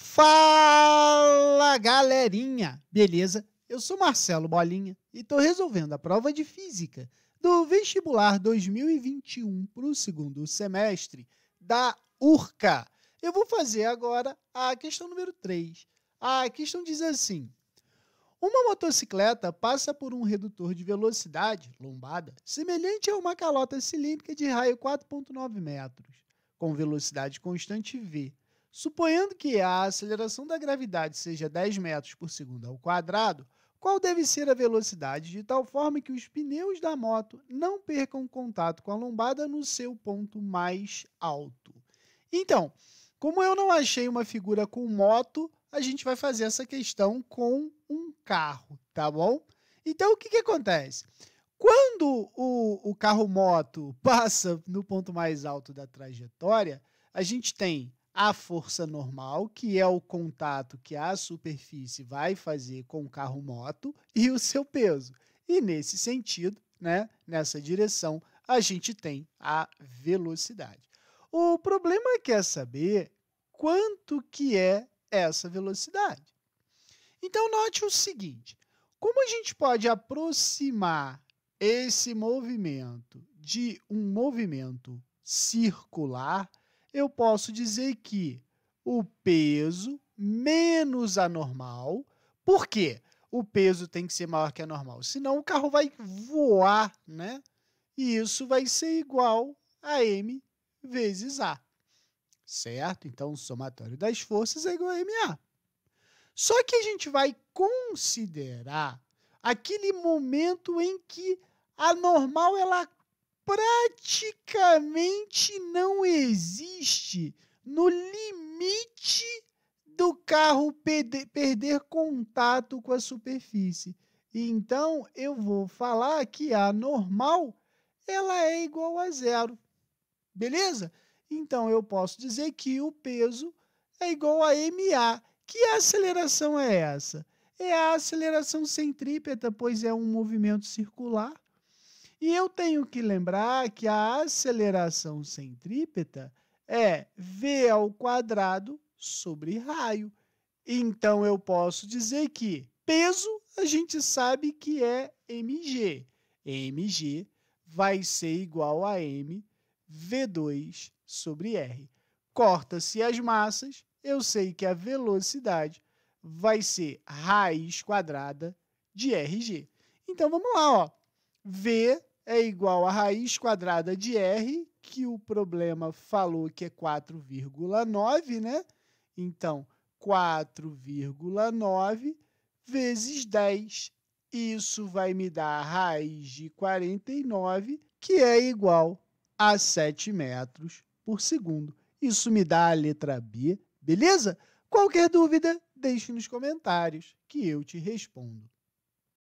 Fala galerinha, beleza? Eu sou Marcelo Bolinha e estou resolvendo a prova de física do vestibular 2021 para o segundo semestre da URCA. Eu vou fazer agora a questão número 3. A questão diz assim: Uma motocicleta passa por um redutor de velocidade, lombada, semelhante a uma calota cilíndrica de raio 4,9 metros, com velocidade constante V Suponhando que a aceleração da gravidade seja 10 metros por segundo ao quadrado, qual deve ser a velocidade de tal forma que os pneus da moto não percam contato com a lombada no seu ponto mais alto? Então, como eu não achei uma figura com moto, a gente vai fazer essa questão com um carro, tá bom? Então, o que, que acontece? Quando o, o carro-moto passa no ponto mais alto da trajetória, a gente tem a força normal, que é o contato que a superfície vai fazer com o carro moto, e o seu peso. E nesse sentido, né, nessa direção, a gente tem a velocidade. O problema é, é saber quanto que é essa velocidade. Então note o seguinte, como a gente pode aproximar esse movimento de um movimento circular, eu posso dizer que o peso menos a normal. Por quê? O peso tem que ser maior que a normal, senão o carro vai voar, né? E isso vai ser igual a m vezes a. Certo? Então o somatório das forças é igual a ma. Só que a gente vai considerar aquele momento em que a normal ela praticamente não existe no limite do carro perder, perder contato com a superfície. Então, eu vou falar que a normal ela é igual a zero. Beleza? Então, eu posso dizer que o peso é igual a MA. Que aceleração é essa? É a aceleração centrípeta, pois é um movimento circular. E eu tenho que lembrar que a aceleração centrípeta é v ao quadrado sobre raio. Então eu posso dizer que peso a gente sabe que é mg. mg vai ser igual a m v2 sobre r. Corta-se as massas, eu sei que a velocidade vai ser raiz quadrada de rg. Então vamos lá, ó. v é igual à raiz quadrada de R, que o problema falou que é 4,9, né? Então, 4,9 vezes 10. Isso vai me dar a raiz de 49, que é igual a 7 metros por segundo. Isso me dá a letra B, beleza? Qualquer dúvida, deixe nos comentários que eu te respondo.